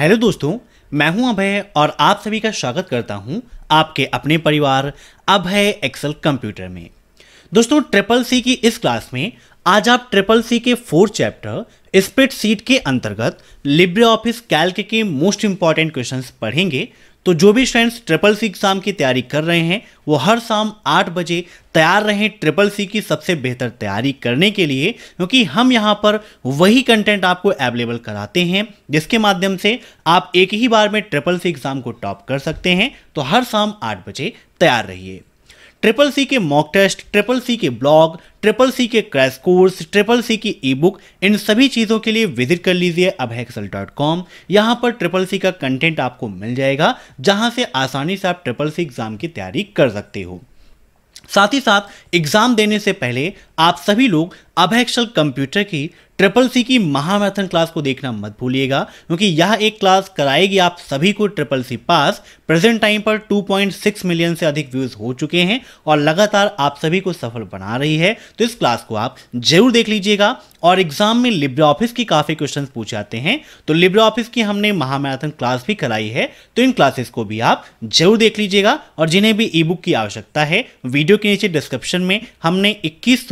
Hello दोस्तों मैं हूं अभय और आप सभी का स्वागत करता हूं आपके अपने परिवार अभय एक्सेल कंप्यूटर में दोस्तों ट्रिपल सी की इस क्लास में आज आप ट्रिपल सी के फोर्थ चैप्टर स्प्रेड सीट के अंतर्गत लिब्रे ऑफिस कैल्क के मोस्ट इंपॉर्टेंट क्वेश्चंस पढ़ेंगे तो जो भी स्टूडेंट्स ट्रिपल सी एग्ज़ाम की तैयारी कर रहे हैं वो हर शाम आठ बजे तैयार रहें ट्रिपल सी की सबसे बेहतर तैयारी करने के लिए क्योंकि हम यहाँ पर वही कंटेंट आपको अवेलेबल कराते हैं जिसके माध्यम से आप एक ही बार में ट्रिपल सी एग्ज़ाम को टॉप कर सकते हैं तो हर शाम आठ बजे तैयार रहिए ट्रिपल सी के मॉक टेस्ट ट्रिपल सी के ब्लॉग ट्रिपल सी के क्रैश कोर्स ट्रिपल सी की ई बुक इन सभी चीज़ों के लिए विजिट कर लीजिए अब एक्सल डॉट कॉम यहाँ पर ट्रिपल सी का कंटेंट आपको मिल जाएगा जहाँ से आसानी से आप ट्रिपल सी एग्ज़ाम की तैयारी कर सकते हो साथ ही साथ एग्ज़ाम देने से पहले आप सभी लोग अभैक्सल कंप्यूटर की ट्रिपल सी की महामैथन क्लास को देखना मत भूलिएगा क्योंकि यह एक क्लास कराएगी आप सभी को triple C pass present time पर 2.6 मिलियन से अधिक व्यूज हो चुके हैं और लगातार आप सभी को सफल बना रही है तो इस क्लास को आप जरूर देख लीजिएगा और एग्जाम में लिब्रे ऑफिस की काफ़ी क्वेश्चन पूछे जाते हैं तो लिब्रे ऑफिस की हमने महामैराथन क्लास भी कराई है तो इन क्लासेस को भी आप जरूर देख लीजिएगा और जिन्हें भी ई बुक की आवश्यकता है वीडियो के नीचे डिस्क्रिप्शन में हमने इक्कीस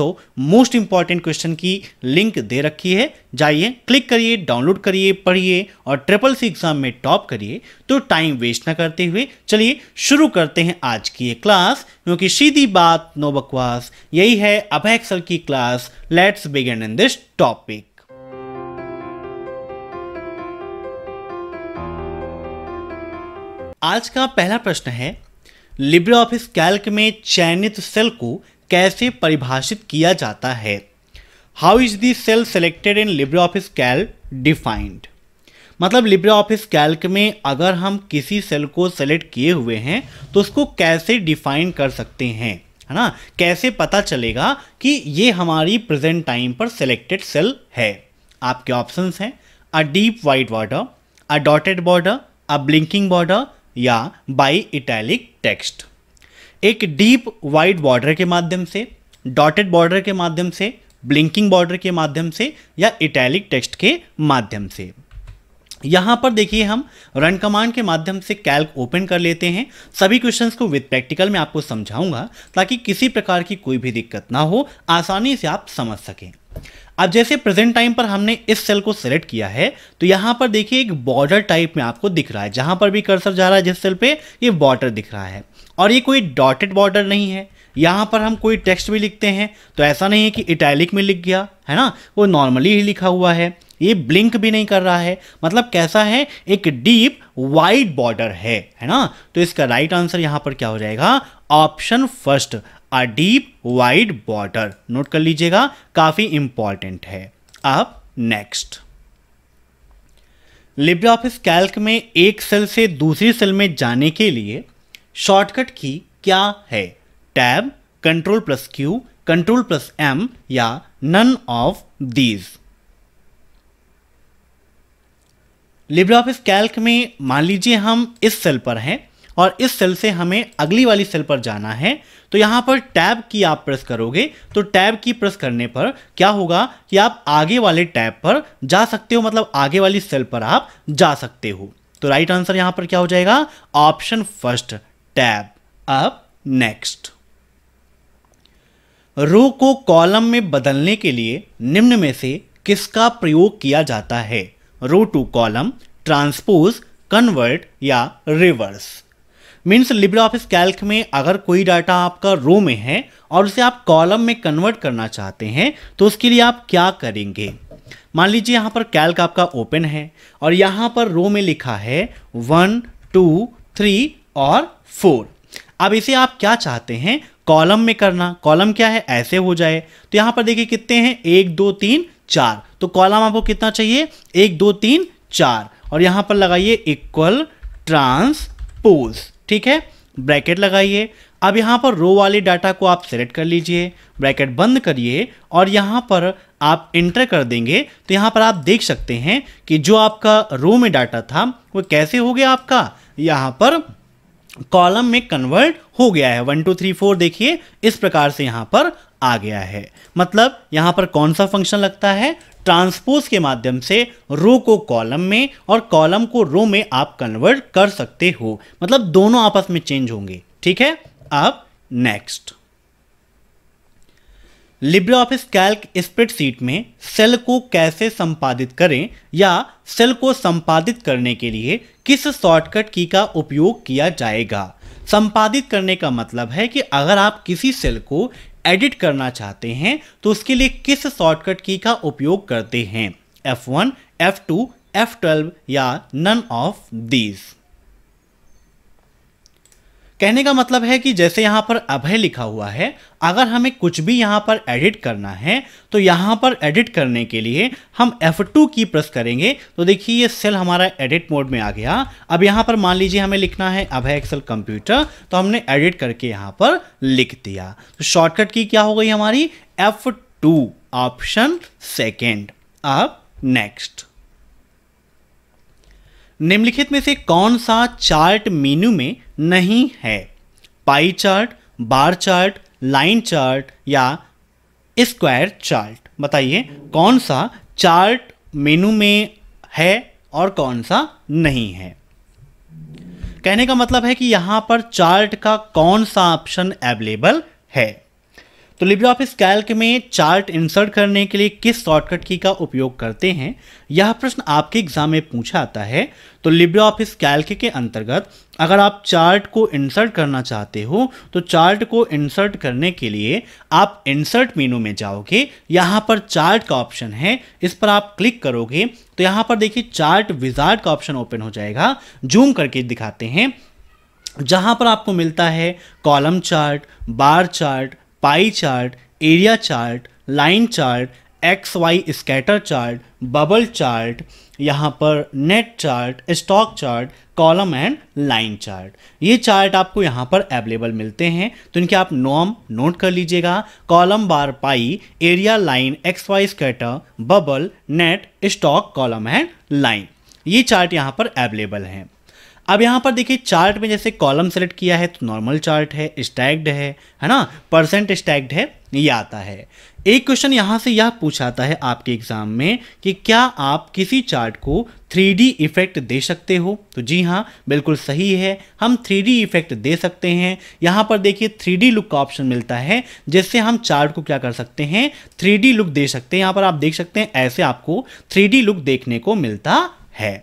मोस्ट इंपॉर्टेंट इंपॉर्टेंट क्वेश्चन की लिंक दे रखी है जाइए क्लिक करिए डाउनलोड करिए पढ़िए और ट्रिपल सी एग्जाम में टॉप करिए तो टाइम वेस्ट ना करते हुए चलिए शुरू करते हैं आज की ये क्लास क्योंकि सीधी बात नो बकवास यही है अभय एक्सल की class let's begin in this topic आज का पहला प्रश्न है लिब्रे ऑफिस कैल्क में चयनित सेल को कैसे परिभाषित किया जाता है how is the cell selected in Libre Office Calc defined मतलब लिब्रे ऑफिस कैल्क में अगर हम किसी सेल को सेलेक्ट किए हुए हैं तो उसको कैसे डिफाइन कर सकते हैं है ना कैसे पता चलेगा कि ये हमारी प्रेजेंट टाइम पर सेलेक्टेड सेल है आपके ऑप्शंस हैं a deep white border a dotted border a blinking border या बाई इटैलिक टेक्स्ट एक डीप वाइट बॉर्डर के माध्यम से डॉटेड बॉर्डर के माध्यम से ब्लिंकिंग बॉर्डर के माध्यम से या इटैलिक टेक्स्ट के माध्यम से यहाँ पर देखिए हम रन कमांड के माध्यम से कैल्क ओपन कर लेते हैं सभी क्वेश्चंस को विद प्रैक्टिकल में आपको समझाऊंगा ताकि किसी प्रकार की कोई भी दिक्कत ना हो आसानी से आप समझ सकें अब जैसे प्रेजेंट टाइम पर हमने इस सेल को सेलेक्ट किया है तो यहाँ पर देखिए एक बॉर्डर टाइप में आपको दिख रहा है जहाँ पर भी कर्सर जा रहा है जिस सेल पर ये बॉर्डर दिख रहा है और ये कोई डॉटेड बॉर्डर नहीं है यहाँ पर हम कोई टेक्स्ट भी लिखते हैं तो ऐसा नहीं है कि इटैलिक में लिख गया है ना वो नॉर्मली ही लिखा हुआ है ये ब्लिंक भी नहीं कर रहा है मतलब कैसा है एक डीप वाइड बॉर्डर है है ना तो इसका राइट आंसर यहाँ पर क्या हो जाएगा option first a deep wide border note कर लीजिएगा काफी इंपॉर्टेंट है अब नेक्स्ट लिब्रे ऑफिस कैल्क में एक सेल से दूसरी सेल में जाने के लिए शॉर्टकट की क्या है tab control plus Q control plus M या none of these office Calc में मान लीजिए हम इस सेल पर हैं और इस सेल से हमें अगली वाली सेल पर जाना है तो यहां पर टैब की आप प्रेस करोगे तो टैब की प्रेस करने पर क्या होगा कि आप आगे वाले टैब पर जा सकते हो मतलब आगे वाली सेल पर आप जा सकते हो तो राइट आंसर यहां पर क्या हो जाएगा ऑप्शन फर्स्ट टैब अब नेक्स्ट रो को कॉलम में बदलने के लिए निम्न में से किसका प्रयोग किया जाता है row to column transpose convert या reverse means Libre office Calc में अगर कोई डाटा आपका रो में है और उसे आप कॉलम में कन्वर्ट करना चाहते हैं तो उसके लिए आप क्या करेंगे मान लीजिए यहाँ पर कैल्क आपका ओपन है और यहाँ पर रो में लिखा है वन टू थ्री और फोर अब इसे आप क्या चाहते हैं कॉलम में करना कॉलम क्या है ऐसे हो जाए तो यहाँ पर देखिए कितने हैं एक दो तीन चार तो कॉलम आपको कितना चाहिए एक दो तीन चार और यहाँ पर लगाइए इक्वल ट्रांसपोज ठीक है ब्रैकेट लगाइए अब यहाँ पर रो वाले डाटा को आप सेलेक्ट कर लीजिए ब्रैकेट बंद करिए और यहाँ पर आप इंटर कर देंगे तो यहाँ पर आप देख सकते हैं कि जो आपका रो में डाटा था वो कैसे हो गया आपका यहाँ पर कॉलम में कन्वर्ट हो गया है वन टू थ्री फोर देखिए इस प्रकार से यहां पर आ गया है मतलब यहां पर कौन सा फंक्शन लगता है ट्रांसपोज के माध्यम से रो को कॉलम में और कॉलम को रो में आप कन्वर्ट कर सकते हो मतलब दोनों आपस में चेंज होंगे ठीक है आप next Libre office calc spreadsheet में सेल को कैसे संपादित करें या सेल को संपादित करने के लिए किस शॉर्टकट की का उपयोग किया जाएगा संपादित करने का मतलब है कि अगर आप किसी सेल को एडिट करना चाहते हैं तो उसके लिए किस शॉर्टकट की का उपयोग करते हैं F1, F2, F12 या नन ऑफ दीज कहने का मतलब है कि जैसे यहाँ पर अभय लिखा हुआ है अगर हमें कुछ भी यहाँ पर एडिट करना है तो यहाँ पर एडिट करने के लिए हम F2 की प्रेस करेंगे तो देखिए ये सेल हमारा एडिट मोड में आ गया अब यहाँ पर मान लीजिए हमें लिखना है अभय एक्सेल कंप्यूटर तो हमने एडिट करके यहाँ पर लिख दिया तो शॉर्टकट की क्या हो गई हमारी एफ ऑप्शन सेकेंड अब नेक्स्ट निम्नलिखित में से कौन सा चार्ट मेनू में नहीं है pie chart bar chart line chart या स्क्वायर चार्ट बताइए कौन सा चार्ट मेनू में है और कौन सा नहीं है कहने का मतलब है कि यहाँ पर चार्ट का कौन सा ऑप्शन अवेलेबल है तो लिब्रा ऑफिस कैल्क में चार्ट इंसर्ट करने के लिए किस शॉर्टकट की का उपयोग करते हैं यह प्रश्न आपके एग्जाम में पूछा आता है तो लिब्रा ऑफिस कैल्क के अंतर्गत अगर आप चार्ट को इंसर्ट करना चाहते हो तो चार्ट को इंसर्ट करने के लिए आप इंसर्ट मेनू में जाओगे यहाँ पर चार्ट का ऑप्शन है इस पर आप क्लिक करोगे तो यहाँ पर देखिए चार्ट विजार्ट का ऑप्शन ओपन हो जाएगा जूम करके दिखाते हैं जहाँ पर आपको मिलता है column chart bar chart pie chart area chart line chart X Y scatter chart bubble chart यहाँ पर net chart stock chart column and line chart ये चार्ट आपको यहाँ पर अवेलेबल मिलते हैं तो इनके आप नॉम नोट कर लीजिएगा column bar pie area line X Y scatter bubble net stock column and line ये चार्ट यहाँ पर अवेलेबल हैं अब यहाँ पर देखिए चार्ट में जैसे कॉलम सेलेक्ट किया है तो नॉर्मल चार्ट है स्टैग्ड है है ना परसेंट स्टैग्ड है ये आता है एक क्वेश्चन यहाँ से यह पूछाता है आपके एग्जाम में कि क्या आप किसी चार्ट को 3D इफेक्ट दे सकते हो तो जी हाँ बिल्कुल सही है हम 3D इफेक्ट दे सकते हैं यहाँ पर देखिए 3D लुक का ऑप्शन मिलता है जिससे हम चार्ट को क्या कर सकते हैं 3D लुक दे सकते हैं यहाँ पर आप देख सकते हैं ऐसे आपको 3D लुक देखने को मिलता है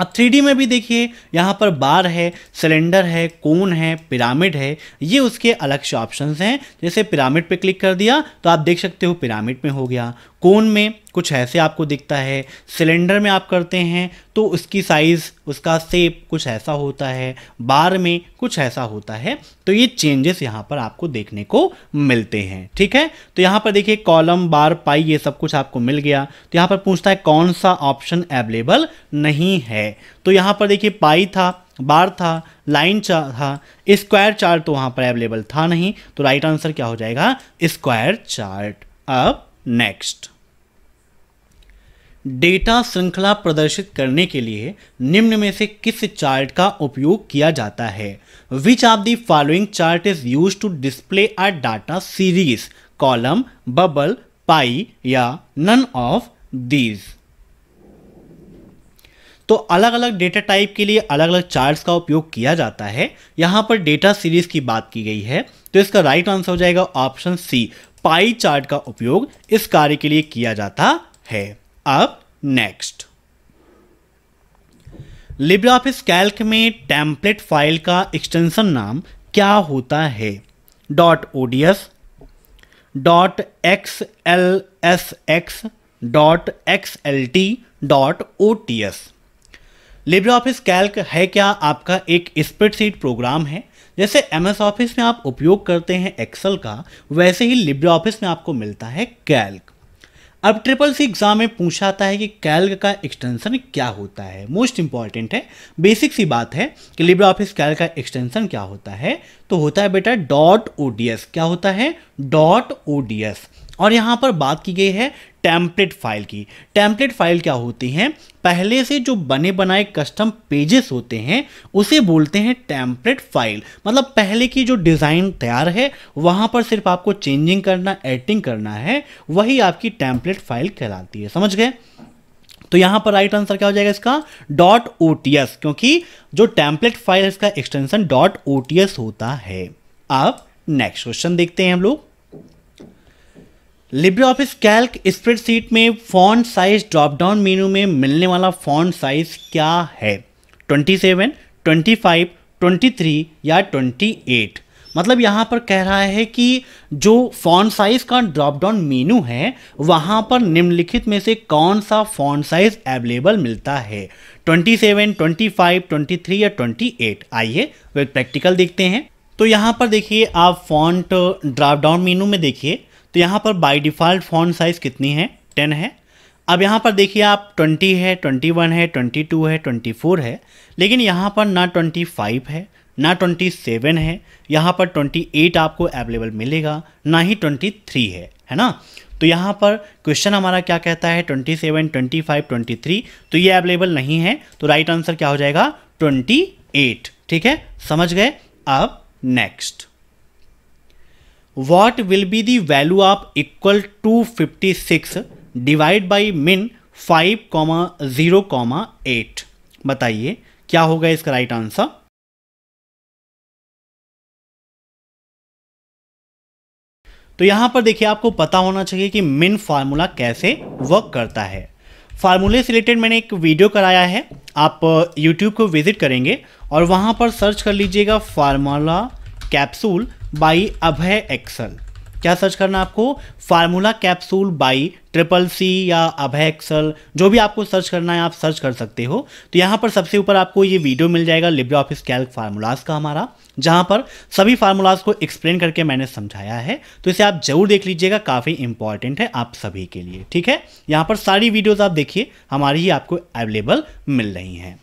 अब थ्री में भी देखिए यहाँ पर बार है सिलेंडर है कोन है पिरामिड है ये उसके अलग से ऑप्शन हैं जैसे पिरामिड पे क्लिक कर दिया तो आप देख सकते हो पिरामिड में हो गया कोन में कुछ ऐसे आपको दिखता है सिलेंडर में आप करते हैं तो उसकी साइज़ उसका सेप कुछ ऐसा होता है बार में कुछ ऐसा होता है तो ये चेंजेस यहाँ पर आपको देखने को मिलते हैं ठीक है तो यहाँ पर देखिए कॉलम बार पाई ये सब कुछ आपको मिल गया तो यहाँ पर पूछता है कौन सा ऑप्शन अवेलेबल नहीं है तो यहाँ पर देखिए पाई था बार था लाइन चार था स्क्वायर चार्ट तो वहाँ पर अवेलेबल था नहीं तो राइट आंसर क्या हो जाएगा स्क्वायर चार्ट अब नेक्स्ट डेटा श्रृंखला प्रदर्शित करने के लिए निम्न में से किस चार्ट का उपयोग किया जाता है which of the following chart is used to display a data series column bubble pie या नन ऑफ दीज तो अलग अलग डेटा टाइप के लिए अलग अलग चार्ट्स का उपयोग किया जाता है यहाँ पर डेटा सीरीज की बात की गई है तो इसका राइट आंसर हो जाएगा ऑप्शन सी पाई चार्ट का उपयोग इस कार्य के लिए किया जाता है अब नेक्स्ट लिब्र ऑफिस कैल्क में टेम्पलेट फाइल का एक्सटेंशन नाम क्या होता है dot ODS dot X L S X dot X L T dot O T S Libre office calc है क्या आपका एक स्प्रेडशीट प्रोग्राम है जैसे एम एस ऑफिस में आप उपयोग करते हैं एक्सेल का वैसे ही लिब्र ऑफिस में आपको मिलता है कैल्क अब ट्रिपल सी एग्जाम में पूछा आता है कि कैल्क का एक्सटेंशन क्या होता है मोस्ट इंपॉर्टेंट है बेसिक सी बात है कि लिब्रा ऑफिस कैल्क का एक्सटेंशन क्या होता है तो होता है बेटा डॉट ओ क्या होता है डॉट ओ और यहाँ पर बात की गई है टैंपलेट फाइल की टैंपलेट फाइल क्या होती हैं पहले से जो बने बनाए कस्टम पेजेस होते हैं उसे बोलते हैं टैंपलेट फाइल मतलब पहले की जो डिज़ाइन तैयार है वहाँ पर सिर्फ आपको चेंजिंग करना एडिटिंग करना है वही आपकी टैंपलेट फाइल कहलाती है समझ गए तो यहां पर राइट आंसर क्या हो जाएगा इसका डॉट ओ क्योंकि जो टैंपलेट फाइल इसका एक्सटेंशन डॉट ओ होता है अब नेक्स्ट क्वेश्चन देखते हैं हम लोग लिब्रे ऑफिस कैल्क स्प्रेडशीट में font size dropdown down menu में मिलने वाला फॉन्ट साइज क्या है 27, 25, 23 या 28? मतलब यहाँ पर कह रहा है कि जो फॉन्ट साइज का ड्रॉप डाउन मेनू है वहाँ पर निम्नलिखित में से कौन सा फॉन्ट साइज अवेलेबल मिलता है 27, 25, 23 या 28? आइए वे प्रैक्टिकल देखते हैं तो यहाँ पर देखिए आप फॉन्ट ड्रॉप डाउन मेनू में देखिए तो यहाँ पर बाई डिफ़ॉल्ट फोन साइज़ कितनी है टेन है अब यहाँ पर देखिए आप ट्वेंटी है ट्वेंटी वन है ट्वेंटी टू है ट्वेंटी फोर है लेकिन यहाँ पर ना ट्वेंटी फाइव है ना ट्वेंटी सेवन है यहाँ पर ट्वेंटी एट आपको अवेलेबल मिलेगा ना ही ट्वेंटी थ्री है है ना तो यहाँ पर क्वेश्चन हमारा क्या कहता है twenty seven twenty five twenty three तो ये अवेलेबल नहीं है तो राइट आंसर क्या हो जाएगा ट्वेंटी एट ठीक है समझ गए अब next will be the value of equal to fifty six divide by min five comma zero comma eight बताइए क्या होगा इसका राइट आंसर तो यहां पर देखिए आपको पता होना चाहिए कि मिन फार्मूला कैसे वर्क करता है फार्मूले से रिलेटेड मैंने एक वीडियो कराया है आप यूट्यूब को विजिट करेंगे और वहां पर सर्च कर लीजिएगा formula capsule by Abhay Excel क्या सर्च करना आपको formula capsule by triple C या अभय एक्सल जो भी आपको सर्च करना है आप सर्च कर सकते हो तो यहाँ पर सबसे ऊपर आपको ये वीडियो मिल जाएगा लिब्रे ऑफिस कैल्क फार्मूलाज का हमारा जहाँ पर सभी फार्मूलाज को एक्सप्लेन करके मैंने समझाया है तो इसे आप जरूर देख लीजिएगा काफ़ी इंपॉर्टेंट है आप सभी के लिए ठीक है यहाँ पर सारी वीडियोज़ आप देखिए हमारी ही आपको अवेलेबल मिल रही हैं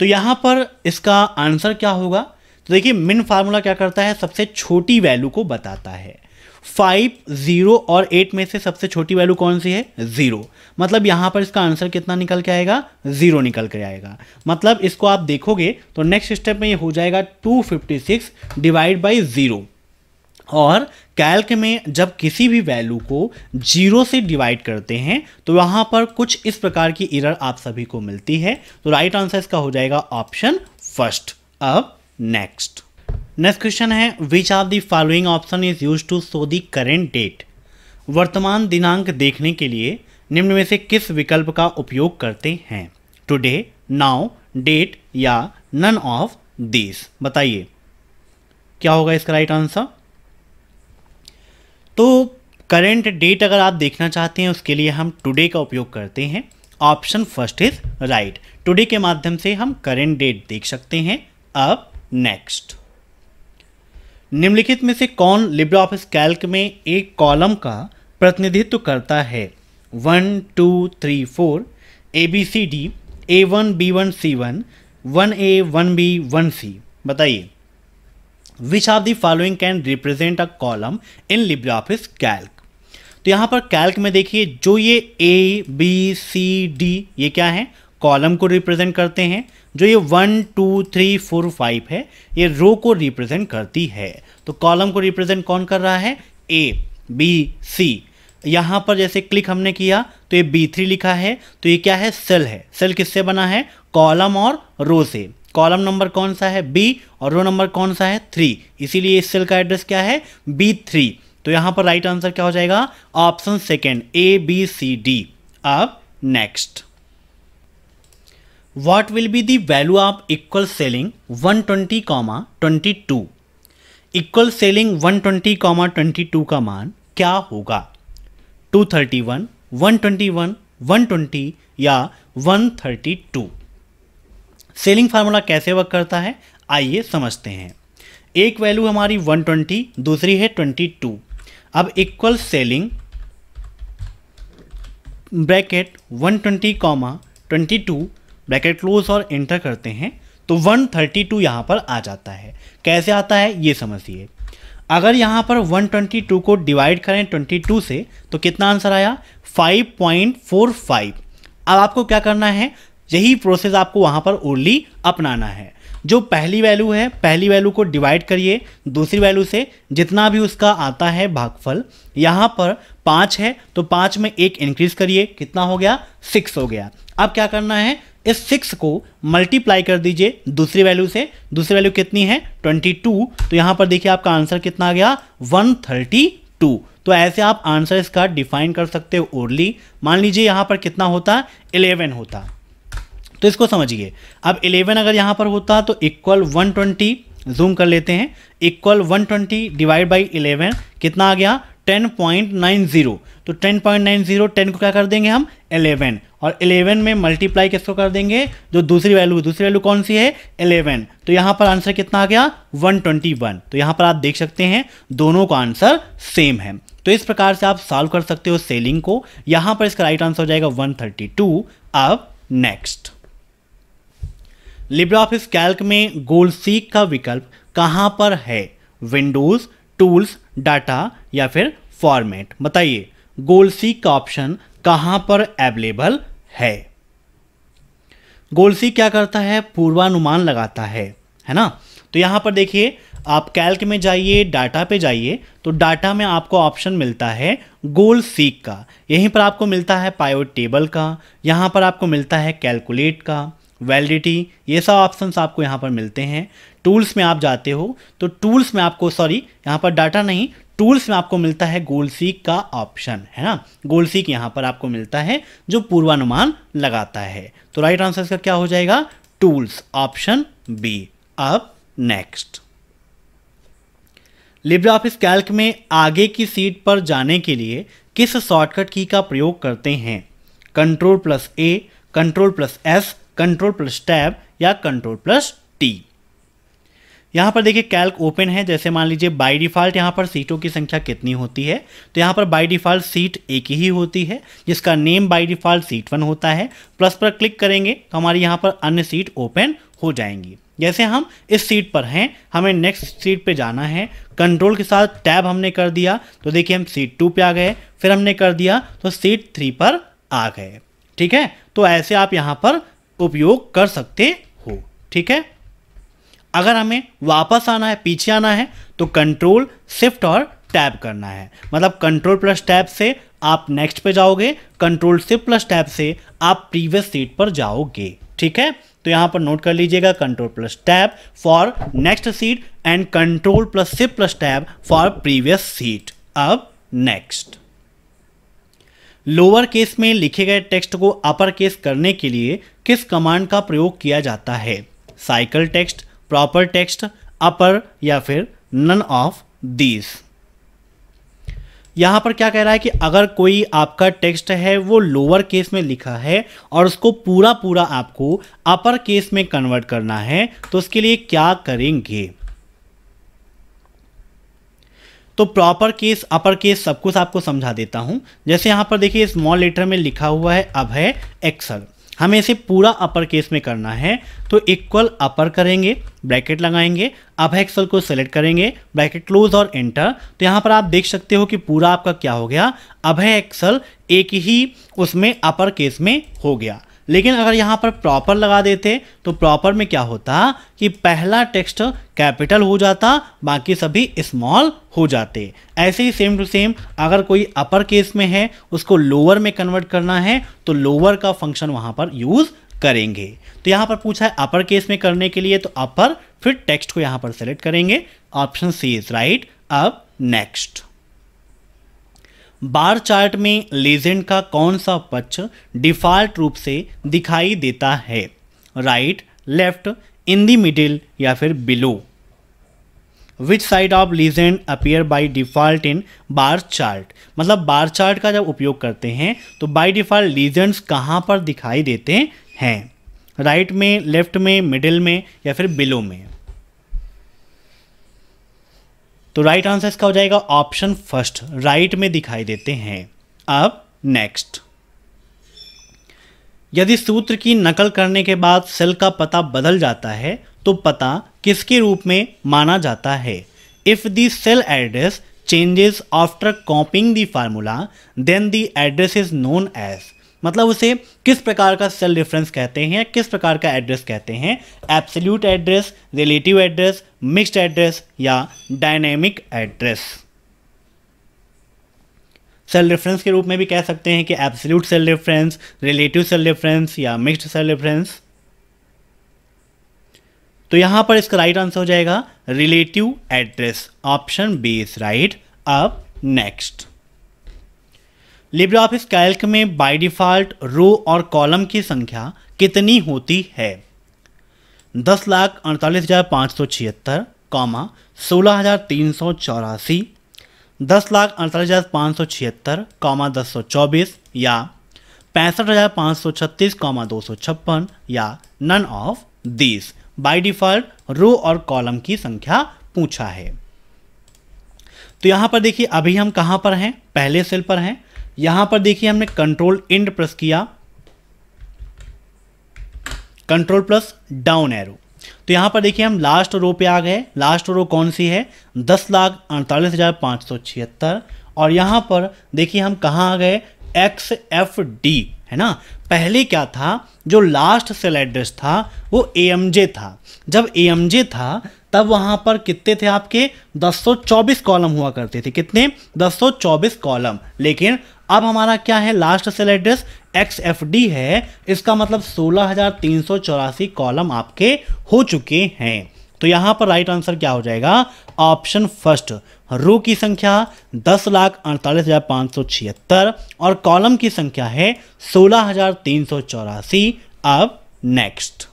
तो यहाँ पर इसका आंसर क्या होगा तो देखिए मिन फार्मूला क्या करता है सबसे छोटी वैल्यू को बताता है फाइव जीरो और एट में से सबसे छोटी वैल्यू कौन सी है जीरो मतलब यहां पर इसका आंसर कितना निकल के आएगा जीरो निकल के आएगा मतलब इसको आप देखोगे तो नेक्स्ट स्टेप में ये हो जाएगा two fifty six divide by zero और कैल्क में जब किसी भी वैल्यू को जीरो से डिवाइड करते हैं तो वहां पर कुछ इस प्रकार की इरर आप सभी को मिलती है तो राइट आंसर इसका हो जाएगा ऑप्शन फर्स्ट अब नेक्स्ट नेक्स्ट क्वेश्चन है which are the following option is used to show the current date वर्तमान दिनांक देखने के लिए निम्न में से किस विकल्प का उपयोग करते हैं टुडे नाउ डेट या नन ऑफ दिस बताइए क्या होगा इसका राइट आंसर तो करेंट डेट अगर आप देखना चाहते हैं उसके लिए हम टुडे का उपयोग करते हैं option first is right today के माध्यम से हम करेंट डेट देख सकते हैं अब नेक्स्ट निम्नलिखित में से कौन लिब्रा ऑफिस कैल्क में एक कॉलम का प्रतिनिधित्व करता है one two three four A B C D A one B one C one one A one B one C बताइए which are the following can represent a column in Libre office Calc तो यहाँ पर Calc में देखिए जो ये ए B C D ये क्या है कॉलम को रिप्रेजेंट करते हैं जो ये one two three four five है ये रो को रिप्रेजेंट करती है तो कॉलम को रिप्रेजेंट कौन कर रहा है ए बी सी यहाँ पर जैसे क्लिक हमने किया तो ये बी थ्री लिखा है तो ये क्या है सेल है सेल किससे बना है कॉलम और रो से कॉलम नंबर कौन सा है बी और रो नंबर कौन सा है थ्री इसीलिए इस सेल का एड्रेस क्या है बी थ्री तो यहाँ पर राइट आंसर क्या हो जाएगा option second A B C D अब next what will be the value of equal selling 120 comma 22 equal selling 120 comma 22 का मान क्या होगा 231, 121, 120 या 132 सेलिंग फार्मूला कैसे वर्क करता है आइए समझते हैं एक वैल्यू हमारी 120 दूसरी है 22 अब equal selling bracket 120 comma two bracket close और इंटर करते हैं तो 132 थर्टी टू यहाँ पर आ जाता है कैसे आता है ये समझिए अगर यहाँ पर 122 को डिवाइड करें 22 से तो कितना आंसर आया 5.45 अब आपको क्या करना है यही प्रोसेस आपको वहाँ पर ओनली अपनाना है जो पहली वैल्यू है पहली वैल्यू को डिवाइड करिए दूसरी वैल्यू से जितना भी उसका आता है भागफल यहाँ पर पाँच है तो पाँच में एक इंक्रीज करिए कितना हो गया सिक्स हो गया अब क्या करना है इस सिक्स को मल्टीप्लाई कर दीजिए दूसरी वैल्यू से दूसरी वैल्यू कितनी है ट्वेंटी टू तो यहाँ पर देखिए आपका आंसर कितना आ गया वन थर्टी टू तो ऐसे आप आंसर इसका डिफाइन कर सकते हो ओरली मान लीजिए यहाँ पर कितना होता इलेवन होता तो इसको समझिए अब इलेवन अगर यहाँ पर होता तो इक्वल वन ट्वेंटी जूम कर लेते हैं इक्वल 120 डिवाइड बाई इलेवन कितना आ गया टेन पॉइंट नाइन जीरो तो 10.90 10 को क्या कर देंगे हम 11 और 11 में मल्टीप्लाई किसको कर देंगे जो दूसरी वैल्यू दूसरी वैल्यू कौन सी है 11 तो यहां पर आंसर कितना आ गया 121 तो यहां पर आप देख सकते हैं दोनों का आंसर सेम है तो इस प्रकार से आप सॉल्व कर सकते हो सेलिंग को यहां पर इसका राइट आंसर हो जाएगा वन थर्टी टू अब नेक्स्ट लिब्रा ऑफिस कैल्क में गोल सीक का विकल्प कहां पर है विंडोज टूल्स डाटा या फिर फॉर्मेट बताइए गोल सी का ऑप्शन कहां पर अवेलेबल है गोल सी क्या करता है पूर्वानुमान लगाता है है ना तो यहां पर देखिए आप कैल्क में जाइए डाटा पे जाइए तो डाटा में आपको ऑप्शन मिलता है गोल सीक का यहीं पर आपको मिलता है पायो टेबल का यहाँ पर आपको मिलता है कैलकुलेट का वैलिडिटी ये सब ऑप्शंस आपको यहाँ पर मिलते हैं टूल्स में आप जाते हो तो टूल्स में आपको सॉरी यहाँ पर डाटा नहीं टूल्स में आपको मिलता है गोल सीक का ऑप्शन है ना गोल सीक यहां पर आपको मिलता है जो पूर्वानुमान लगाता है तो राइट आंसर इसका क्या हो जाएगा टूल्स ऑप्शन बी अब नेक्स्ट लिब्रे ऑफिस कैल्क में आगे की सीट पर जाने के लिए किस शॉर्टकट की का प्रयोग करते हैं control plus A control plus S control plus tab या कंट्रोल प्लस टी यहाँ पर देखिए कैल्क ओपन है जैसे मान लीजिए बाई डिफ़ॉल्ट यहाँ पर सीटों की संख्या कितनी होती है तो यहाँ पर बाई डिफ़ॉल्ट सीट एक ही होती है जिसका name by default sheet one होता है प्लस पर क्लिक करेंगे तो हमारी यहाँ पर अन्य सीट ओपन हो जाएंगी जैसे हम इस सीट पर हैं हमें नेक्स्ट सीट पे जाना है कंट्रोल के साथ टैब हमने कर दिया तो देखिए हम सीट टू पे आ गए फिर हमने कर दिया तो सीट थ्री पर आ गए ठीक है तो ऐसे आप यहाँ पर उपयोग कर सकते हो ठीक है अगर हमें वापस आना है पीछे आना है तो कंट्रोल शिफ्ट और टैब करना है मतलब कंट्रोल प्लस टैब से आप नेक्स्ट पे जाओगे कंट्रोल शिफ्ट प्लस टैब से आप प्रीवियस सीट पर जाओगे ठीक है तो यहां पर नोट कर लीजिएगा control plus tab for next sheet and control plus shift plus tab for previous sheet अब नेक्स्ट लोअर केस में लिखे गए टेक्स्ट को अपर केस करने के लिए किस कमांड का प्रयोग किया जाता है cycle text proper text upper या फिर नन ऑफ दीज यहां पर क्या कह रहा है कि अगर कोई आपका टेक्स्ट है वो लोअर केस में लिखा है और उसको पूरा पूरा आपको अपर केस में कन्वर्ट करना है तो उसके लिए क्या करेंगे तो प्रॉपर केस अपर केस सब कुछ आपको समझा देता हूं जैसे यहां पर देखिए स्मॉल लेटर में लिखा हुआ है अब है एक्सल हमें इसे पूरा अपर केस में करना है तो इक्वल अपर करेंगे ब्रैकेट लगाएंगे अब एक्सल को सेलेक्ट करेंगे ब्रैकेट क्लोज और एंटर तो यहाँ पर आप देख सकते हो कि पूरा आपका क्या हो गया अभय एक्सल एक ही उसमें अपर केस में हो गया लेकिन अगर यहाँ पर प्रॉपर लगा देते तो प्रॉपर में क्या होता कि पहला टेक्स्ट कैपिटल हो जाता बाकी सभी स्मॉल हो जाते ऐसे ही सेम टू सेम अगर कोई अपर केस में है उसको लोअर में कन्वर्ट करना है तो लोअर का फंक्शन वहाँ पर यूज़ करेंगे तो यहाँ पर पूछा है अपर केस में करने के लिए तो अपर फिर टेक्स्ट को यहाँ पर सेलेक्ट करेंगे ऑप्शन सी इज राइट अब नेक्स्ट बार चार्ट में लेजेंड का कौन सा पक्ष डिफ़ॉल्ट रूप से दिखाई देता है right left in the middle या फिर below which side of legend appear by default in bar chart मतलब बार चार्ट का जब उपयोग करते हैं तो बाई डिफ़ॉल्ट लीजेंड्स कहाँ पर दिखाई देते हैं राइट right में लेफ्ट में मिडिल में या फिर बिलो में तो राइट आंसर इसका हो जाएगा ऑप्शन फर्स्ट राइट में दिखाई देते हैं अब नेक्स्ट यदि सूत्र की नकल करने के बाद सेल का पता बदल जाता है तो पता किसके रूप में माना जाता है if the cell address changes after copying the formula then the address is known as मतलब उसे किस प्रकार का सेल रेफरेंस कहते हैं किस प्रकार का एड्रेस कहते हैं absolute address relative address mixed address या डायनेमिक एड्रेस सेल रेफरेंस के रूप में भी कह सकते हैं कि absolute cell reference relative cell reference या मिक्स्ड सेल रेफरेंस तो यहां पर इसका राइट आंसर हो जाएगा relative address option B is right अब नेक्स्ट लिब्रे ऑफिस कैल्क में बाय डिफ़ॉल्ट रो और कॉलम की संख्या कितनी होती है दस लाख अड़तालीस हज़ार पाँच सौ छिहत्तर कॉमा सोलह हज़ार तीन सौ चौरासी दस लाख अड़तालीस हज़ार पाँच सौ छिहत्तर कॉमा दस सौ चौबीस या पैंसठ हज़ार पाँच सौ छत्तीस कॉमा दो सौ छप्पन या none of this by default row और कॉलम की संख्या पूछा है तो यहां पर देखिए अभी हम कहां पर हैं पहले सेल पर हैं यहां पर देखिए हमने कंट्रोल इंड प्रेस किया कंट्रोल प्लस डाउन एरो तो यहां पर देखिए हम लास्ट रो पे आ गए लास्ट रो कौन सी है दस लाख अड़तालीस हज़ार पांच सौ छिहत्तर और यहां पर देखिए हम कहा आ गए एक्स एफ डी है ना पहले क्या था जो लास्ट सेल एड्रेस था वो ए एम जे था जब ए एम जे था तब वहां पर कितने थे आपके 1024 कॉलम हुआ करते थे कितने 1024 कॉलम लेकिन अब हमारा क्या है last cell address X F D है इसका मतलब सोलह हजार तीन सौ चौरासी कॉलम आपके हो चुके हैं तो यहां पर राइट आंसर क्या हो जाएगा ऑप्शन फर्स्ट रो की संख्या दस लाख अड़तालीस हजार पांच सौ छिहत्तर और कॉलम की संख्या है सोलह हजार तीन सौ चौरासी अब नेक्स्ट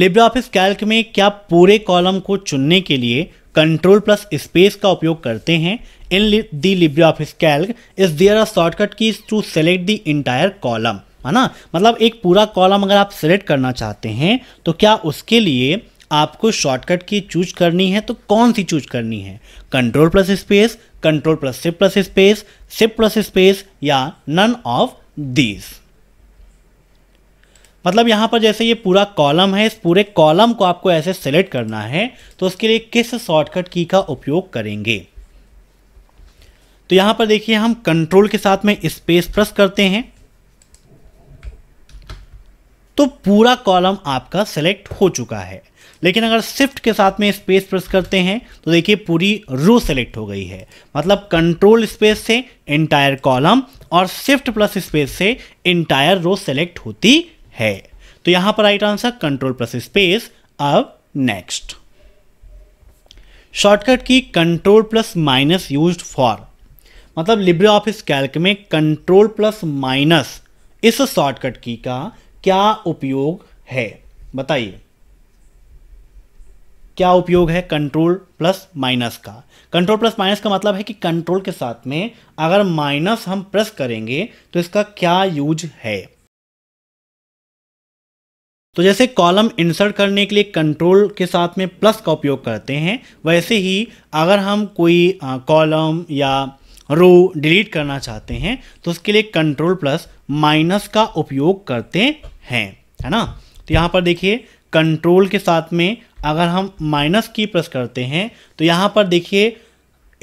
लिब्रा ऑफिस कैल्क में क्या पूरे कॉलम को चुनने के लिए कंट्रोल प्लस स्पेस का उपयोग करते हैं in the Libre LibreOffice Calc is there a shortcut keys to select the entire column है ना मतलब एक पूरा कॉलम अगर आप सेलेक्ट करना चाहते हैं तो क्या उसके लिए आपको शॉर्टकट की चूज करनी है तो कौन सी चूज करनी है control plus space control plus shift plus space shift plus space या नन ऑफ दीज मतलब यहां पर जैसे ये पूरा कॉलम है इस पूरे कॉलम को आपको ऐसे सेलेक्ट करना है तो उसके लिए किस शॉर्टकट की का उपयोग करेंगे तो यहां पर देखिए हम कंट्रोल के साथ में स्पेस प्रेस करते हैं तो पूरा कॉलम आपका सेलेक्ट हो चुका है लेकिन अगर शिफ्ट के साथ में स्पेस प्रेस करते हैं तो देखिए पूरी रो सेलेक्ट हो गई है मतलब कंट्रोल स्पेस से इंटायर कॉलम और शिफ्ट प्लस स्पेस से इंटायर रो सेलेक्ट होती है तो यहां पर right answer control plus space अब next shortcut key control plus minus used for मतलब लिब्रे ऑफिस कैल्क में कंट्रोल प्लस माइनस इस शॉर्टकट की का क्या उपयोग है बताइए क्या उपयोग है कंट्रोल प्लस माइनस का कंट्रोल प्लस माइनस का मतलब है कि कंट्रोल के साथ में अगर माइनस हम प्रेस करेंगे तो इसका क्या यूज है तो जैसे कॉलम इंसर्ट करने के लिए कंट्रोल के साथ में प्लस का उपयोग करते हैं वैसे ही अगर हम कोई कॉलम या रो डिलीट करना चाहते हैं तो उसके लिए कंट्रोल प्लस माइनस का उपयोग करते हैं है ना तो यहाँ पर देखिए कंट्रोल के साथ में अगर हम माइनस की प्रेस करते हैं तो यहाँ पर देखिए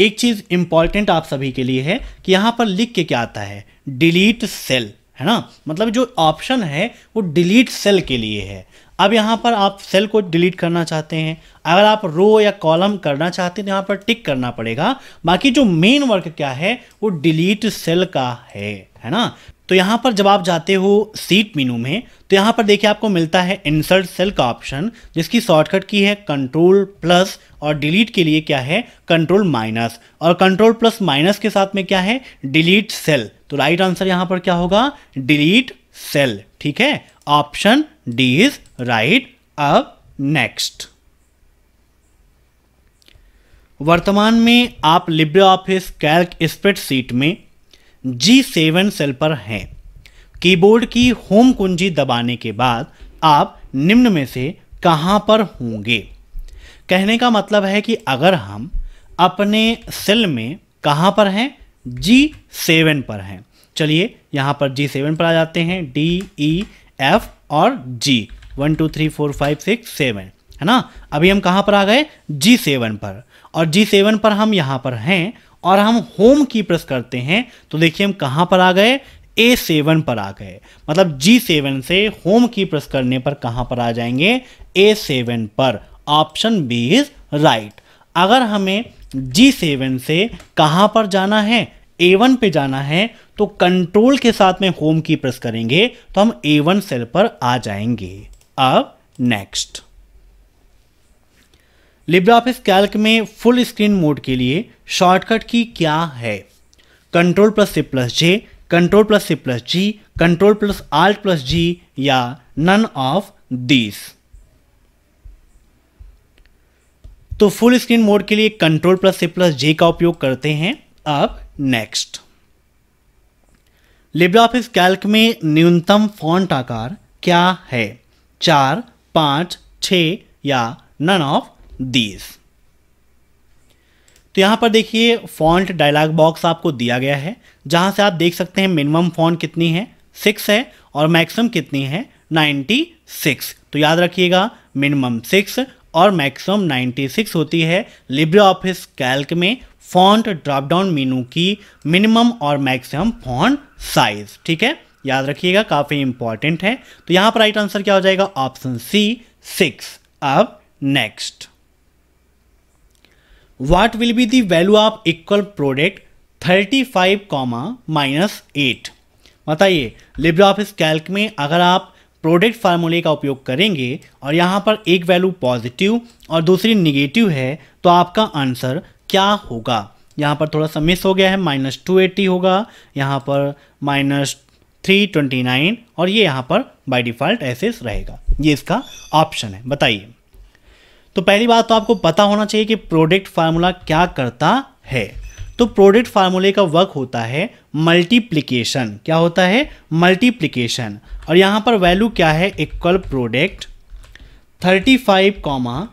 एक चीज़ इम्पॉर्टेंट आप सभी के लिए है कि यहाँ पर लिख के क्या आता है डिलीट सेल है ना मतलब जो ऑप्शन है वो डिलीट सेल के लिए है अब यहाँ पर आप सेल को डिलीट करना चाहते हैं अगर आप रो या कॉलम करना चाहते हैं तो यहाँ पर टिक करना पड़ेगा बाकी जो मेन वर्क क्या है वो डिलीट सेल का है है ना तो यहाँ पर जब आप जाते हो सीट मीनू में तो यहाँ पर देखिए आपको मिलता है इंसर्ट सेल का ऑप्शन जिसकी शॉर्टकट की है कंट्रोल प्लस और डिलीट के लिए क्या है कंट्रोल माइनस और कंट्रोल प्लस माइनस के साथ में क्या है डिलीट सेल तो राइट आंसर यहाँ पर क्या होगा डिलीट सेल ठीक है ऑप्शन डी इज राइट अब नेक्स्ट वर्तमान में आप लिब्रे ऑफिस कैल्क स्प्रेडशीट में जी सेवन सेल पर हैं कीबोर्ड की होम कुंजी दबाने के बाद आप निम्न में से कहां पर होंगे कहने का मतलब है कि अगर हम अपने सेल में कहां पर हैं जी सेवन पर हैं चलिए यहाँ पर जी सेवन पर आ जाते हैं डी ई एफ और G one two three four five six seven है ना अभी हम कहाँ पर आ गए जी सेवन पर और जी सेवन पर हम यहाँ पर हैं और हम होम की प्रेस करते हैं तो देखिए हम कहाँ पर आ गए ए सेवन पर आ गए मतलब जी सेवन से होम की प्रेस करने पर कहाँ पर आ जाएंगे ए सेवन पर ऑप्शन बी इज राइट अगर हमें जी सेवन से कहाँ पर जाना है ए वन पे जाना है तो कंट्रोल के साथ में होम की प्रेस करेंगे तो हम ए वन सेल पर आ जाएंगे अब नेक्स्ट लिब्रे ऑफिस कैल्क में फुल स्क्रीन मोड के लिए शॉर्टकट की क्या है control plus C plus J control plus C plus G control plus alt plus G या नन ऑफ दीस तो फुल स्क्रीन मोड के लिए control plus C plus J का उपयोग करते हैं अब नेक्स्ट लिब्रा ऑफिस कैल्क में न्यूनतम फॉन्ट आकार क्या है चार पांच छ या नन ऑफ दीज तो यहां पर देखिए फॉन्ट डायलॉग बॉक्स आपको दिया गया है जहां से आप देख सकते हैं मिनिमम फॉन्ट कितनी है सिक्स है और मैक्सिमम कितनी है नाइन्टी सिक्स तो याद रखिएगा मिनिमम सिक्स और मैक्सिमम सिक्स होती है लिब्रे ऑफिस कैल्क में फॉन्ट ड्रॉप डाउन मेनू की मिनिमम और मैक्सिमम फॉन्ट साइज ठीक है याद रखिएगा काफ़ी इंपॉर्टेंट है तो यहां पर राइट आंसर क्या हो जाएगा ऑप्शन सी सिक्स अब next what will be the value of equal product thirty five comma minus eight बताइए लिब्रे ऑफिस कैल्क में अगर आप प्रोडक्ट फार्मूले का उपयोग करेंगे और यहां पर एक वैल्यू पॉजिटिव और दूसरी निगेटिव है तो आपका आंसर क्या होगा यहाँ पर थोड़ा सा मिस हो गया है माइनस टू एट्टी होगा यहाँ पर माइनस थ्री ट्वेंटी नाइन और ये यहाँ पर बाय डिफ़ॉल्ट ऐसे रहेगा ये इसका ऑप्शन है बताइए तो पहली बात तो आपको पता होना चाहिए कि प्रोडक्ट फार्मूला क्या करता है तो प्रोडक्ट फार्मूले का वर्क होता है मल्टीप्लीकेशन क्या होता है मल्टीप्लीकेशन और यहाँ पर वैल्यू क्या है equal product thirty five comma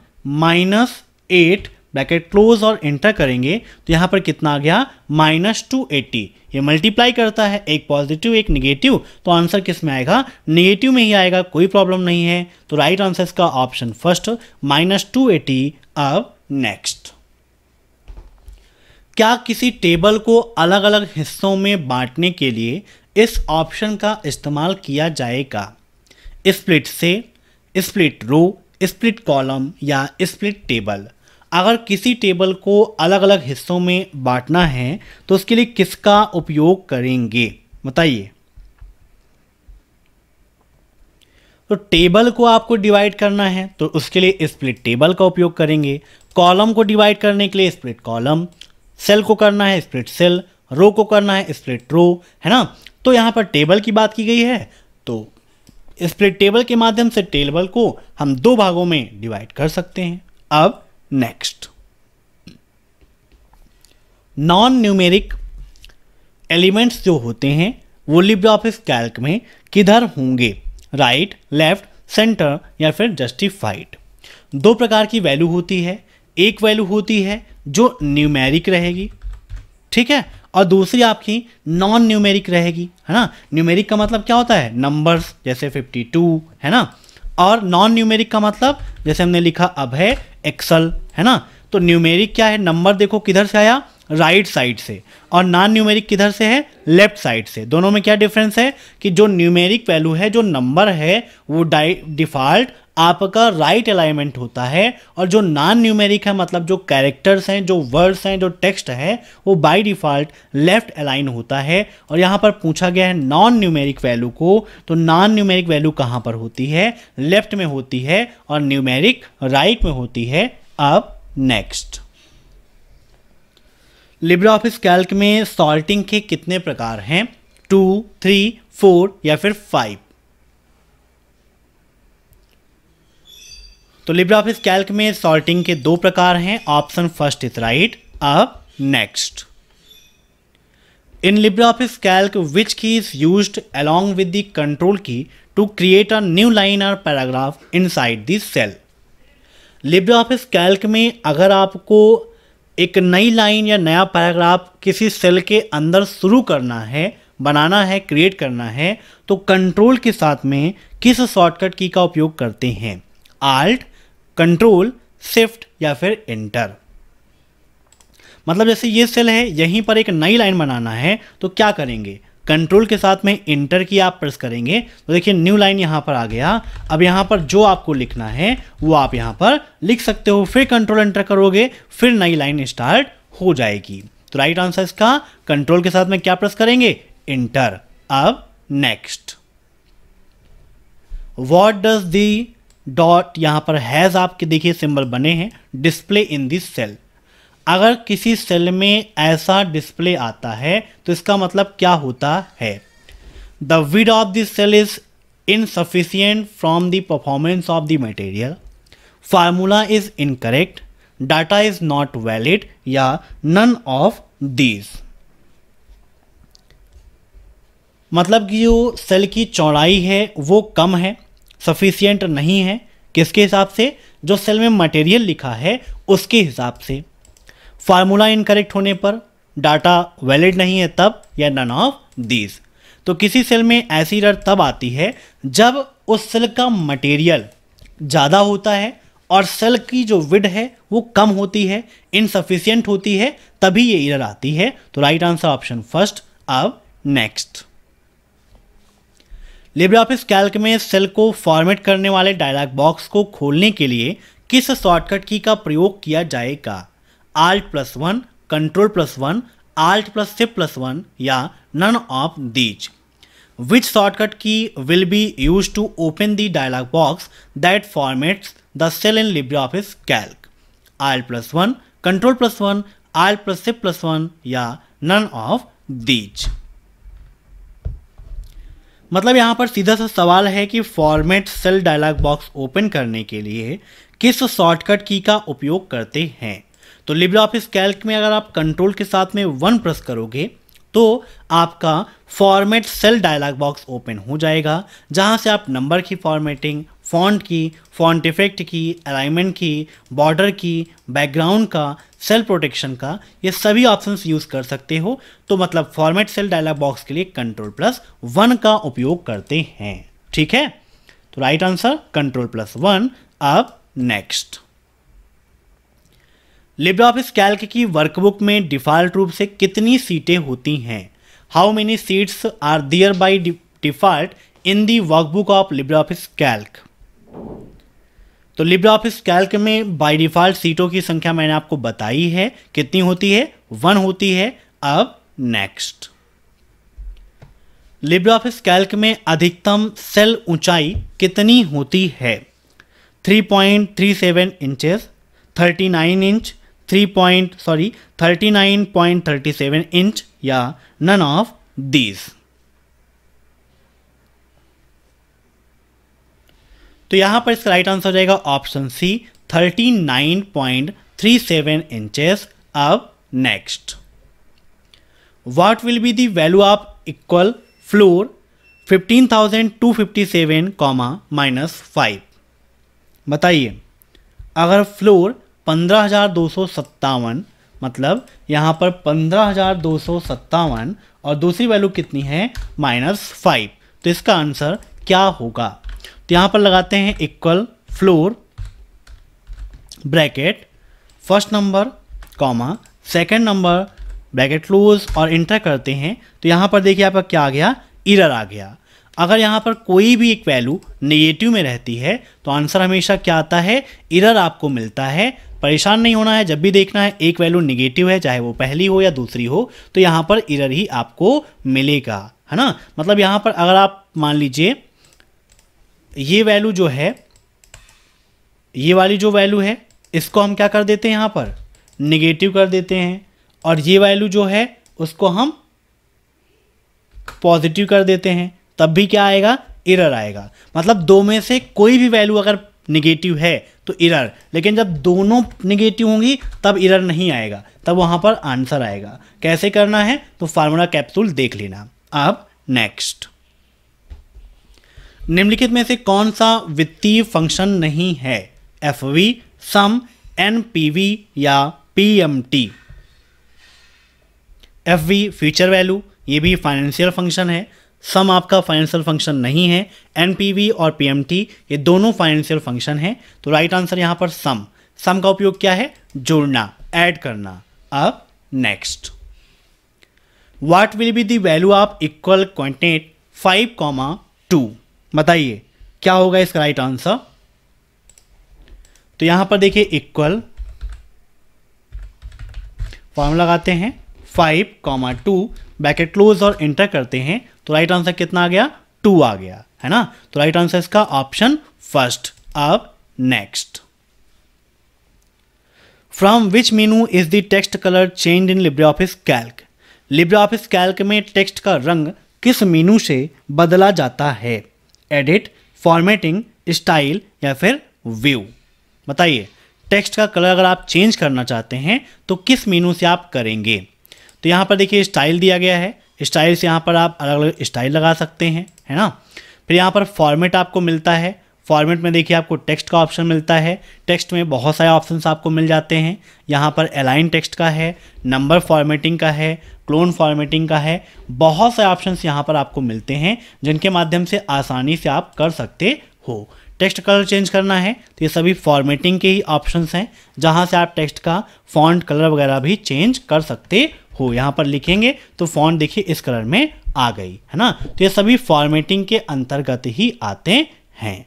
minus eight bracket close और एंटर करेंगे तो यहाँ पर कितना आ गया माइनस टू एट्टी ये मल्टीप्लाई करता है एक पॉजिटिव एक निगेटिव तो आंसर किस में आएगा निगेटिव में ही आएगा कोई प्रॉब्लम नहीं है तो राइट आंसर इसका option first minus two eighty अब नेक्स्ट क्या किसी टेबल को अलग अलग हिस्सों में बांटने के लिए इस ऑप्शन का इस्तेमाल किया जाएगा स्प्लिट से स्प्लिट रो स्प्लिट कॉलम या स्प्लिट टेबल अगर किसी टेबल को अलग अलग हिस्सों में बांटना है तो उसके लिए किसका उपयोग करेंगे बताइए तो टेबल को आपको डिवाइड करना है तो उसके लिए स्प्लिट टेबल का उपयोग करेंगे कॉलम को डिवाइड करने के लिए स्प्लिट कॉलम सेल को करना है स्प्लिट सेल रो को करना है स्प्लिट रो है ना तो यहाँ पर टेबल की बात की गई है तो स्प्लिट टेबल के माध्यम से टेबल को हम दो भागों में डिवाइड कर सकते हैं अब नेक्स्ट नॉन न्यूमेरिक एलिमेंट्स जो होते हैं वो लिब्रे ऑफिस कैल्क में किधर होंगे राइट लेफ्ट सेंटर या फिर जस्टिफाइड दो प्रकार की वैल्यू होती है एक वैल्यू होती है जो न्यूमेरिक रहेगी ठीक है और दूसरी आपकी नॉन न्यूमेरिक रहेगी है ना न्यूमेरिक का मतलब क्या होता है नंबर्स जैसे 52 है ना और नॉन न्यूमेरिक का मतलब जैसे हमने लिखा अब है एक्सल है ना तो न्यूमेरिक क्या है नंबर देखो किधर से आया राइट right साइड से और नॉन न्यूमेरिक किधर से है लेफ्ट साइड से दोनों में क्या डिफरेंस है कि जो न्यूमेरिक वैल्यू है जो नंबर है वो डिफॉल्ट आपका राइट अलाइनमेंट होता है और जो नॉन न्यूमेरिक है मतलब जो कैरेक्टर्स हैं जो वर्ड्स हैं जो टेक्स्ट है वो बाय डिफ़ॉल्ट लेफ्ट अलाइन होता है और यहाँ पर पूछा गया है नॉन न्यूमेरिक वैल्यू को तो नॉन न्यूमेरिक वैल्यू कहाँ पर होती है लेफ्ट में होती है और न्यूमेरिक राइट में होती है अब नेक्स्ट लिब्रा ऑफिस कैल्क में सॉल्टिंग के कितने प्रकार हैं टू थ्री फोर या फिर फाइव तो लिब्रा ऑफिस कैल्क में सॉर्टिंग के दो प्रकार हैं ऑप्शन फर्स्ट इज राइट अब next in Libre office Calc which key is use along with the key to create a new line और paragraph inside this cell Libre office Calc में अगर आपको एक नई लाइन या नया paragraph किसी सेल के अंदर शुरू करना है बनाना है क्रिएट करना है तो कंट्रोल के साथ में किस शॉर्टकट की का उपयोग करते हैं आल्ट कंट्रोल शिफ्ट या फिर इंटर मतलब जैसे ये सेल है यहीं पर एक नई लाइन बनाना है तो क्या करेंगे कंट्रोल के साथ में इंटर की आप प्रेस करेंगे तो देखिए न्यू लाइन यहां पर आ गया अब यहां पर जो आपको लिखना है वो आप यहां पर लिख सकते हो फिर कंट्रोल एंटर करोगे फिर नई लाइन स्टार्ट हो जाएगी तो राइट आंसर इसका कंट्रोल के साथ में क्या प्रेस करेंगे इंटर अब next what does the dot यहाँ पर हैज़ आपके देखिए सिंबल बने हैं डिस्प्ले इन दिस सेल अगर किसी सेल में ऐसा डिस्प्ले आता है तो इसका मतलब क्या होता है the width of this cell is insufficient from the performance of the material formula is incorrect data is not valid या नन ऑफ दीज मतलब कि जो सेल की चौड़ाई है वो कम है सफिशियंट नहीं है किसके हिसाब से जो सेल में मटेरियल लिखा है उसके हिसाब से फार्मूला इनकरेक्ट होने पर डाटा वैलिड नहीं है तब या नन ऑफ दीज तो किसी सेल में ऐसी रर तब आती है जब उस सेल का मटेरियल ज़्यादा होता है और सेल की जो विड है वो कम होती है इनसफिशियंट होती है तभी ये इरर आती है तो राइट आंसर ऑप्शन फर्स्ट अब नेक्स्ट लिब्रे ऑफिस कैल्क में सेल को फॉर्मेट करने वाले डायलॉग बॉक्स को खोलने के लिए किस शॉर्टकट की का प्रयोग किया जाएगा alt plus one control plus one alt plus shift plus one या none of these which shortcut key will be use to open the dialog box that formats the cell in Libre office Calc alt plus one control plus one alt plus shift plus one या none of these मतलब यहाँ पर सीधा सा सवाल है कि format cell dialog box open करने के लिए किस शॉर्टकट की का उपयोग करते हैं तो लिब्रे ऑफिस कैल्क में अगर आप कंट्रोल के साथ में वन प्रेस करोगे तो आपका format cell dialog box open हो जाएगा जहां से आप नंबर की फॉर्मेटिंग फॉन्ट की फॉन्ट इफेक्ट की अलाइनमेंट की बॉर्डर की बैकग्राउंड का सेल प्रोटेक्शन का ये सभी ऑप्शंस यूज़ कर सकते हो तो मतलब फॉर्मेट सेल डायलॉग बॉक्स के लिए कंट्रोल प्लस वन का उपयोग करते हैं ठीक है तो right answer control plus one अब नेक्स्ट लिब्रे ऑफिस कैल्क की वर्कबुक में डिफ़ॉल्ट रूप से कितनी सीटें होती हैं how many sheets are there by default in the workbook of Libre office Calc तो लिब्रा ऑफिस कैल्क में बाय डिफ़ॉल्ट सीटों की संख्या मैंने आपको बताई है कितनी होती है वन होती है अब नेक्स्ट लिब्रा ऑफिस कैल्क में अधिकतम सेल ऊंचाई कितनी होती है 3.37 inches 39 inch 3 point sorry 39.37 inch या नन ऑफ दीज तो यहाँ पर इसका राइट आंसर हो जाएगा option C thirty nine point three seven inches अब next what will be the value of equal floor fifteen thousand two fifty seven comma minus five बताइए अगर फ्लोर पंद्रह हज़ार दो सौ सत्तावन मतलब यहाँ पर पंद्रह हज़ार दो सौ सत्तावन और दूसरी वैल्यू कितनी है माइनस फाइव तो इसका आंसर क्या होगा तो यहाँ पर लगाते हैं equal floor bracket first number comma second number bracket close और इंटर करते हैं तो यहाँ पर देखिए आपका क्या आ गया इरर आ गया अगर यहाँ पर कोई भी एक वैल्यू नेगेटिव में रहती है तो आंसर हमेशा क्या आता है इरर आपको मिलता है परेशान नहीं होना है जब भी देखना है एक वैल्यू नेगेटिव है चाहे वो पहली हो या दूसरी हो तो यहाँ पर इरर ही आपको मिलेगा है ना मतलब यहाँ पर अगर आप मान लीजिए ये वैल्यू जो है ये वाली जो वैल्यू है इसको हम क्या कर देते हैं यहाँ पर निगेटिव कर देते हैं और ये वैल्यू जो है उसको हम पॉजिटिव कर देते हैं तब भी क्या आएगा इरर आएगा मतलब दो में से कोई भी वैल्यू अगर निगेटिव है तो इरर लेकिन जब दोनों निगेटिव होंगी तब इरर नहीं आएगा तब वहाँ पर आंसर आएगा कैसे करना है तो फार्मूला कैप्सूल देख लेना अब नेक्स्ट निम्नलिखित में से कौन सा वित्तीय फंक्शन नहीं है F V sum N P V या P M T F V future value ये भी फाइनेंशियल फंक्शन है सम आपका फाइनेंशियल फंक्शन नहीं है एनपीवी और पीएमटी ये दोनों फाइनेंशियल फंक्शन है तो राइट आंसर यहां पर सम सम का उपयोग क्या है जोड़ना ऐड करना अब next what will be the value of equal quotient five comma two बताइए क्या होगा इसका राइट आंसर तो यहां पर देखिए इक्वल फॉर्म लगाते हैं five comma two bracket close और इंटर करते हैं तो राइट आंसर कितना आ गया टू आ गया है ना तो राइट आंसर इसका ऑप्शन फर्स्ट अब next from which menu is the text colour change in Libre office Calc Libre office Calc में टेक्स्ट का रंग किस मीनू से बदला जाता है एडिट फॉर्मेटिंग स्टाइल या फिर व्यू बताइए टेक्स्ट का कलर अगर आप चेंज करना चाहते हैं तो किस मीनू से आप करेंगे तो यहाँ पर देखिए स्टाइल दिया गया है स्टाइल से यहाँ पर आप अलग अलग स्टाइल लगा सकते हैं है ना फिर यहाँ पर फॉर्मेट आपको मिलता है फॉर्मेट में देखिए आपको टेक्स्ट का ऑप्शन मिलता है टेक्स्ट में बहुत सारे ऑप्शंस आपको मिल जाते हैं यहाँ पर अलाइन टेक्स्ट का है नंबर फॉर्मेटिंग का है क्लोन फॉर्मेटिंग का है बहुत से ऑप्शंस यहाँ पर आपको मिलते हैं जिनके माध्यम से आसानी से आप कर सकते हो टेक्स्ट कलर चेंज करना है तो ये सभी फॉर्मेटिंग के ही ऑप्शंस हैं जहाँ से आप टेक्स्ट का फॉन्ट कलर वगैरह भी चेंज कर सकते हो यहाँ पर लिखेंगे तो फॉन्ट देखिए इस कलर में आ गई है ना तो ये सभी फॉर्मेटिंग के अंतर्गत ही आते हैं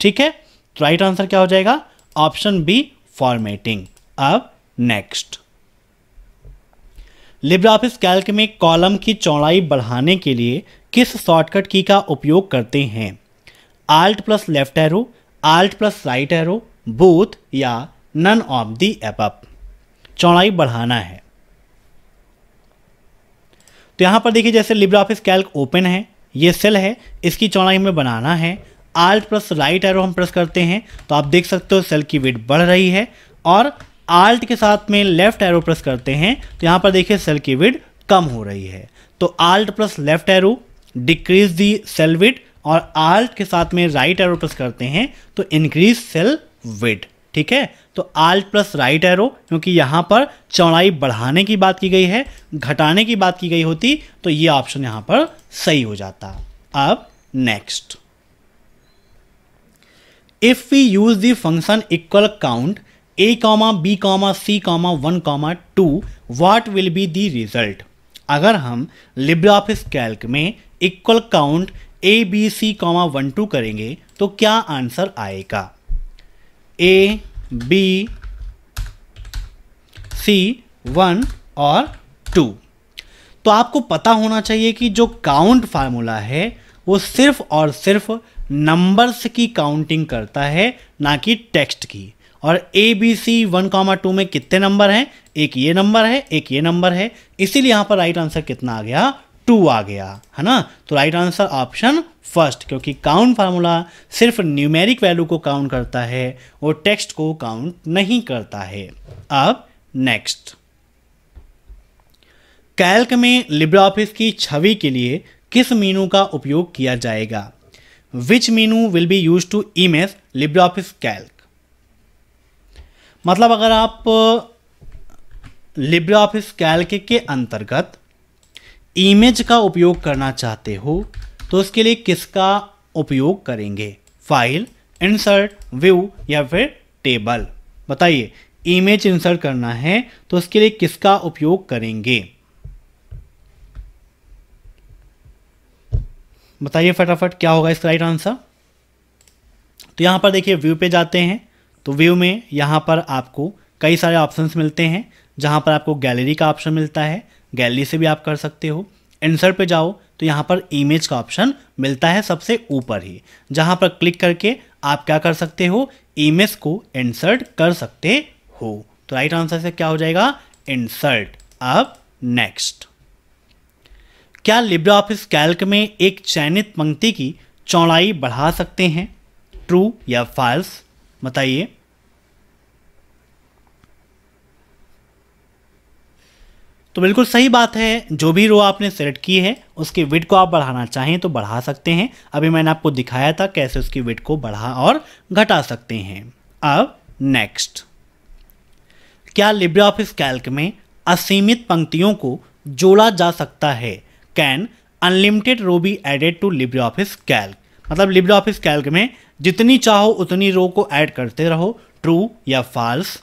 ठीक है तो राइट आंसर क्या हो जाएगा ऑप्शन बी फॉर्मेटिंग अब नेक्स्ट लिब्राफिस कैल्क में कॉलम की चौड़ाई बढ़ाने के लिए किस शॉर्टकट की का उपयोग करते हैं alt plus left arrow alt plus right arrow both या नन ऑफ दी एपअप चौड़ाई बढ़ाना है तो यहां पर देखिए जैसे लिब्रा ऑफिस कैल्क ओपन है ये सेल है इसकी चौड़ाई हमें बनाना है आल्ट प्लस राइट एरो हम प्रेस करते हैं तो आप देख सकते हो सेल की वेट बढ़ रही है और आल्ट के साथ में लेफ्ट एरो प्रेस करते हैं तो यहाँ पर देखिए सेल की विड कम हो रही है तो alt plus left arrow decrease the cell width और आल्ट के साथ में राइट एरो प्रेस करते हैं तो इंक्रीज सेल विड ठीक है तो आल्ट प्लस राइट एरो क्योंकि यहाँ पर चौड़ाई बढ़ाने की बात की गई है घटाने की बात की गई होती तो ये ऑप्शन यहाँ पर सही हो जाता अब next if we use the function equal count A comma B comma C comma one comma two what will be the result अगर हम लिब्रे ऑफिस कैल्क में equal count A B C comma one two करेंगे तो क्या answer आएगा A B C one और two तो आपको पता होना चाहिए कि जो काउंट फार्मूला है वो सिर्फ और सिर्फ नंबर्स की काउंटिंग करता है ना कि टेक्स्ट की और A B C one comma two में कितने नंबर हैं एक ये नंबर है एक ये नंबर है इसीलिए यहाँ पर राइट आंसर कितना आ गया टू आ गया है ना तो राइट आंसर ऑप्शन फर्स्ट क्योंकि काउंट फार्मूला सिर्फ न्यूमेरिक वैल्यू को काउंट करता है और टेक्स्ट को काउंट नहीं करता है अब नेक्स्ट कैल्क में लिब्रा ऑफिस की छवि के लिए किस मीनू का उपयोग किया जाएगा which menu will be use to image Libre office Calc मतलब अगर आप लिब्रे ऑफिस कैल्क के अंतर्गत इमेज का उपयोग करना चाहते हो तो उसके लिए किसका उपयोग करेंगे फाइल इंसर्ट व्यू या फिर टेबल बताइए इमेज इंसर्ट करना है तो उसके लिए किसका उपयोग करेंगे बताइए फटाफट क्या होगा इसका राइट आंसर तो यहां पर देखिए व्यू पे जाते हैं तो व्यू में यहाँ पर आपको कई सारे ऑप्शंस मिलते हैं जहाँ पर आपको गैलरी का ऑप्शन मिलता है गैलरी से भी आप कर सकते हो इंसर्ट पे जाओ तो यहाँ पर इमेज का ऑप्शन मिलता है सबसे ऊपर ही जहाँ पर क्लिक करके आप क्या कर सकते हो इमेज को इंसर्ट कर सकते हो तो राइट आंसर से क्या हो जाएगा इंसर्ट अब नेक्स्ट क्या लिब्रे ऑफिस कैल्क में एक चयनित पंक्ति की चौड़ाई बढ़ा सकते हैं ट्रू या फाल्स बताइए तो बिल्कुल सही बात है जो भी रो आपने सेलेक्ट की है उसके विट को आप बढ़ाना चाहें तो बढ़ा सकते हैं अभी मैंने आपको दिखाया था कैसे उसकी विट को बढ़ा और घटा सकते हैं अब नेक्स्ट क्या लिब्रे ऑफिस कैल्क में असीमित पंक्तियों को जोड़ा जा सकता है can unlimited row be added to Libre office Calc मतलब लिब्र ऑफिस कैल्क में जितनी चाहो उतनी रो को ऐड करते रहो ट्रू या फॉल्स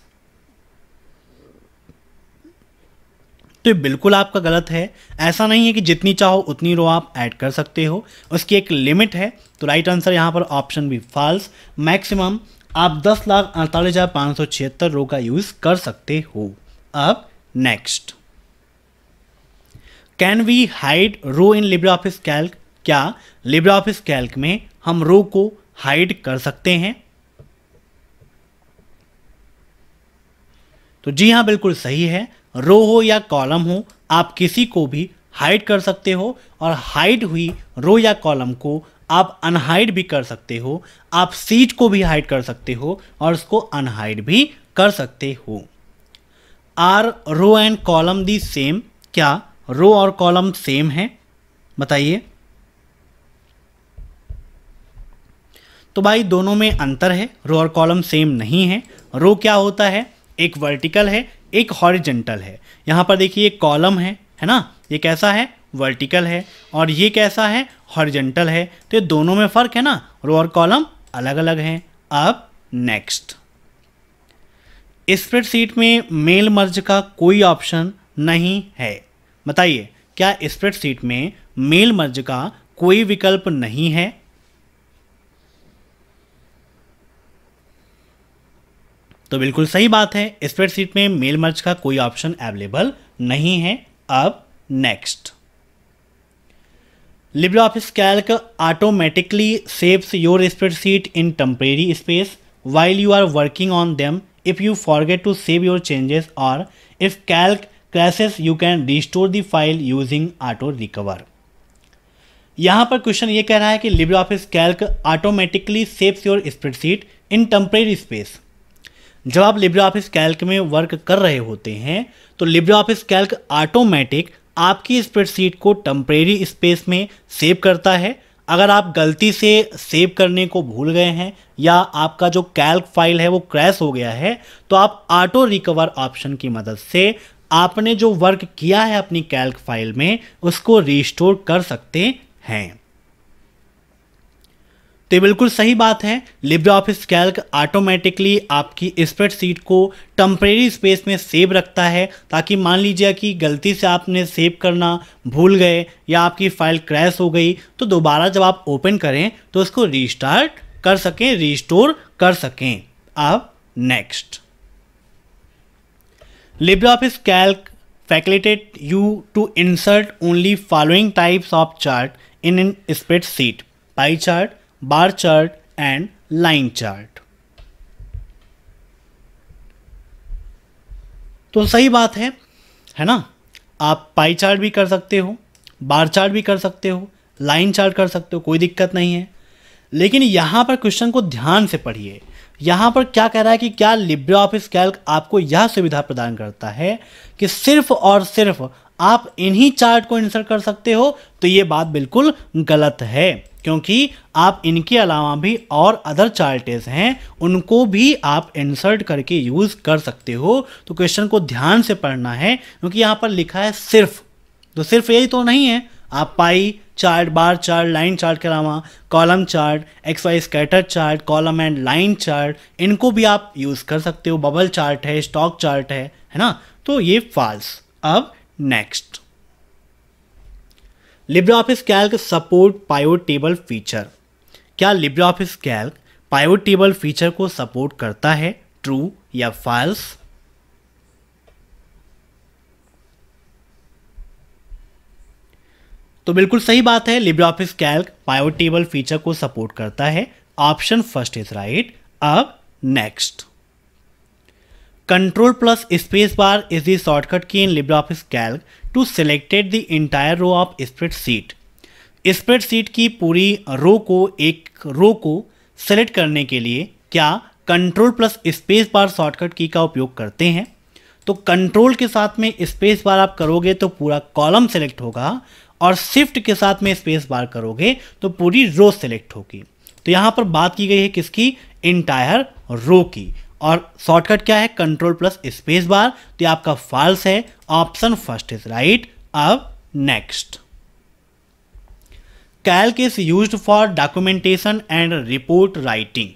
तो ये बिल्कुल आपका गलत है ऐसा नहीं है कि जितनी चाहो उतनी रो आप ऐड कर सकते हो उसकी एक लिमिट है तो राइट आंसर यहाँ पर ऑप्शन भी फॉल्स मैक्सिमम आप दस लाख अड़तालीस हज़ार पाँच सौ छिहत्तर रो का यूज़ कर सकते हो अब next can we hide row in Libre office Calc क्या लिब्रा ऑफिस कैल्क में हम रो को हाइड कर सकते हैं तो जी हाँ बिल्कुल सही है रो हो या कॉलम हो आप किसी को भी हाइड कर सकते हो और हाइड हुई रो या कॉलम को आप अनहाइड भी कर सकते हो आप सीट को भी हाइड कर सकते हो और उसको अनहाइड भी कर सकते हो are row and column the same क्या रो और कॉलम सेम है बताइए तो भाई दोनों में अंतर है रो और कॉलम सेम नहीं है रो क्या होता है एक वर्टिकल है एक हॉरिजेंटल है यहाँ पर देखिए कॉलम है है ना ये कैसा है वर्टिकल है और ये कैसा है हॉरिजेंटल है तो ये दोनों में फ़र्क है ना रो और कॉलम अलग अलग हैं अब नेक्स्ट स्प्रेडशीट में मेल मर्ज का कोई ऑप्शन नहीं है बताइए क्या स्प्रेडशीट में मेल मर्ज का कोई विकल्प नहीं है तो बिल्कुल सही बात है स्प्रेडशीट में मेल मर्ज का कोई ऑप्शन अवेलेबल नहीं है अब next Libre office Calc automatically saves your spreadsheet in temporary space while you are working on them if you forget to save your changes और if Calc crashes you can restore the file using auto recover यहाँ पर question ये कह रहा है कि Libre office Calc automatically saves your spreadsheet in temporary space जब आप लिब्रे ऑफिस कैल्क में वर्क कर रहे होते हैं तो लिब्रे ऑफिस कैल्क ऑटोमेटिक आपकी स्प्रेडशीट को टम्परेरी स्पेस में सेव करता है अगर आप गलती से सेव करने को भूल गए हैं या आपका जो कैल्क फाइल है वो क्रैश हो गया है तो आप ऑटो रिकवर ऑप्शन की मदद से आपने जो वर्क किया है अपनी कैल्क फाइल में उसको रिस्टोर कर सकते हैं तो ये बिल्कुल सही बात है लिब्रे ऑफिस कैल्क ऑटोमेटिकली आपकी स्प्रेडशीट को टम्परेरी स्पेस में सेव रखता है ताकि मान लीजिए कि गलती से आपने सेव करना भूल गए या आपकी फ़ाइल क्रैश हो गई तो दोबारा जब आप ओपन करें तो उसको रिस्टार्ट कर सकें रिस्टोर कर सकें अब next Libre office Calc you to insert only following types of chart in in spreadsheet pie chart bar chart and line chart. तो सही बात है है ना आप पाई चार्ट भी कर सकते हो बार चार्ट भी कर सकते हो लाइन चार्ट कर सकते हो कोई दिक्कत नहीं है लेकिन यहाँ पर क्वेश्चन को ध्यान से पढ़िए यहाँ पर क्या कह रहा है कि क्या लिब्रे ऑफिस कैल्क आपको यह सुविधा प्रदान करता है कि सिर्फ और सिर्फ आप इन्हीं चार्ट को इंसर्ट कर सकते हो तो ये बात बिल्कुल गलत है क्योंकि आप इनके अलावा भी और अदर चार्टेज हैं उनको भी आप इंसर्ट करके यूज़ कर सकते हो तो क्वेश्चन को ध्यान से पढ़ना है क्योंकि यहाँ पर लिखा है सिर्फ तो सिर्फ यही तो नहीं है आप pie chart bar chart line chart के अलावा column chart X Y scatter chart column and line chart इनको भी आप यूज़ कर सकते हो बबल चार्ट है स्टॉक चार्ट है है ना तो ये फॉल्स अब next Libre office Calc support pivot table feature क्या Libre office Calc pivot table feature को सपोर्ट करता है ट्रू या फाल्स तो बिल्कुल सही बात है Libre office Calc pivot table feature को सपोर्ट करता है ऑप्शन फर्स्ट इज राइट अब next control plus space bar is the shortcut key in Libre office Calc to selected the entire row of spreadsheet spreadsheet की पूरी रो को एक रो को select करने के लिए क्या control plus space bar shortcut key का उपयोग करते हैं तो कंट्रोल के साथ में स्पेस बार आप करोगे तो पूरा कॉलम सेलेक्ट होगा और शिफ्ट के साथ में स्पेस बार करोगे तो पूरी रो सेलेक्ट होगी तो यहाँ पर बात की गई है किसकी इंटायर रो की और शॉर्टकट क्या है कंट्रोल प्लस स्पेस बार तो आपका फॉल्स है ऑप्शन फर्स्ट इज राइट अब next Calc is use for documentation and report writing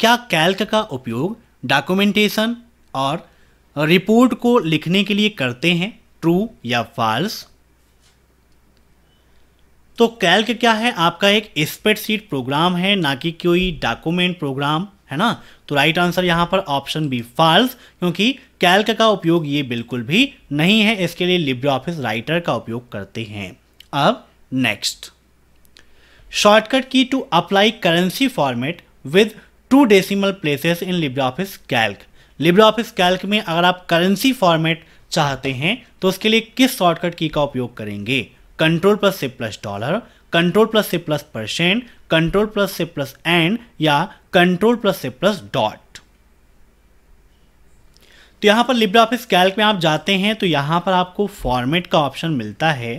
क्या कैल्क का उपयोग डॉक्यूमेंटेशन और रिपोर्ट को लिखने के लिए करते हैं ट्रू या फॉल्स तो कैल्क क्या है आपका एक स्प्रेडशीट प्रोग्राम है ना कि कोई डॉक्यूमेंट प्रोग्राम है ना तो राइट आंसर यहां पर ऑप्शन बी फॉल्स क्योंकि कैल्क का उपयोग ये बिल्कुल भी नहीं है इसके लिए लिब्रे ऑफिस राइटर का उपयोग करते हैं अब next shortcut key to apply currency format with two decimal places in Libre office Calc Libre office Calc में अगर आप करेंसी फॉर्मेट चाहते हैं तो उसके लिए किस शॉर्टकट की का उपयोग करेंगे कंट्रोल प्लस से प्लस डॉलर कंट्रोल प्लस से प्लस परसेंट कंट्रोल प्लस से प्लस एंड या कंट्रोल प्लस से प्लस डॉट तो यहां पर लिब्रा ऑफिस कैल्क में आप जाते हैं तो यहां पर आपको फॉर्मेट का ऑप्शन मिलता है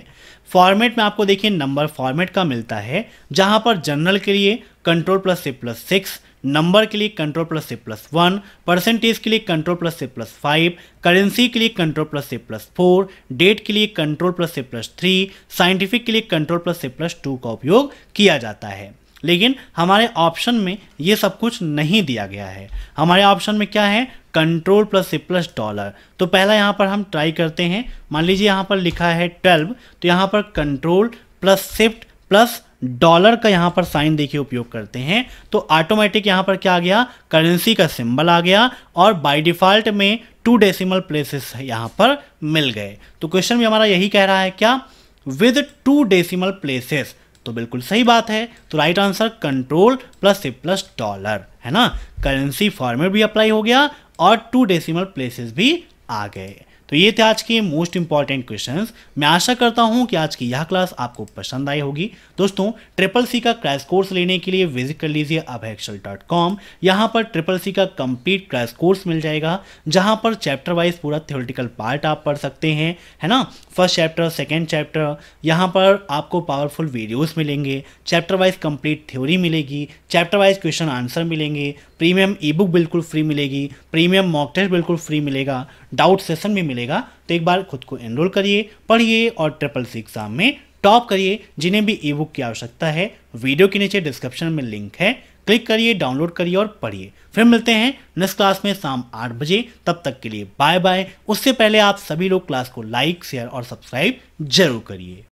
फॉर्मेट में आपको देखिए नंबर फॉर्मेट का मिलता है जहां पर जनरल के लिए कंट्रोल प्लस से प्लस सिक्स नंबर के लिए कंट्रोल प्लस से प्लस वन परसेंटेज के लिए कंट्रोल प्लस से प्लस फाइव करेंसी के लिए कंट्रोल प्लस से प्लस फोर डेट के लिए कंट्रोल प्लस से प्लस थ्री साइंटिफिक के लिए कंट्रोल प्लस से प्लस टू का उपयोग किया जाता है लेकिन हमारे ऑप्शन में ये सब कुछ नहीं दिया गया है हमारे ऑप्शन में क्या है control plus C plus dollar तो पहला यहाँ पर हम ट्राई करते हैं मान लीजिए यहाँ पर लिखा है ट्वेल्व तो यहाँ पर control plus shift plus dollar का यहाँ पर साइन देखिए उपयोग करते हैं तो ऑटोमेटिक यहाँ पर क्या आ गया करेंसी का सिंबल आ गया और बाय डिफ़ॉल्ट में टू डेसिमल प्लेसेस यहाँ पर मिल गए तो क्वेश्चन भी हमारा यही कह रहा है क्या विद टू डेसिमल प्लेसेस तो बिल्कुल सही बात है तो right answer control plus A plus dollar है ना करेंसी फॉर्मेट भी अप्लाई हो गया और टू डेसिमल प्लेसेस भी आ गए तो ये थे आज के मोस्ट इंपॉर्टेंट क्वेश्चंस मैं आशा करता हूं कि आज की यह क्लास आपको पसंद आई होगी दोस्तों ट्रिपल सी का क्रैश कोर्स लेने के लिए विजिट कर लीजिए अभयक्षल डॉट कॉम यहाँ पर ट्रिपल सी का कंप्लीट क्रैश कोर्स मिल जाएगा जहाँ पर चैप्टर वाइज पूरा थ्योरेटिकल पार्ट आप पढ़ सकते हैं है ना फर्स्ट चैप्टर सेकेंड चैप्टर यहाँ पर आपको पावरफुल वीडियोज़ मिलेंगे चैप्टर वाइज कंप्लीट थ्योरी मिलेगी चैप्टर वाइज क्वेश्चन आंसर मिलेंगे प्रीमियम ई बुक बिल्कुल फ्री मिलेगी प्रीमियम मॉक टेस्ट बिल्कुल फ्री मिलेगा डाउट सेशन भी मिलेगा तो एक बार खुद को एनरोल करिए पढ़िए और ट्रिपल सी एग्ज़ाम में टॉप करिए जिन्हें भी ई बुक की आवश्यकता है वीडियो के नीचे डिस्क्रिप्शन में लिंक है क्लिक करिए डाउनलोड करिए और पढ़िए फिर मिलते हैं नेक्स्ट क्लास में शाम आठ बजे तब तक के लिए बाय बाय उससे पहले आप सभी लोग क्लास को लाइक शेयर और सब्सक्राइब जरूर करिए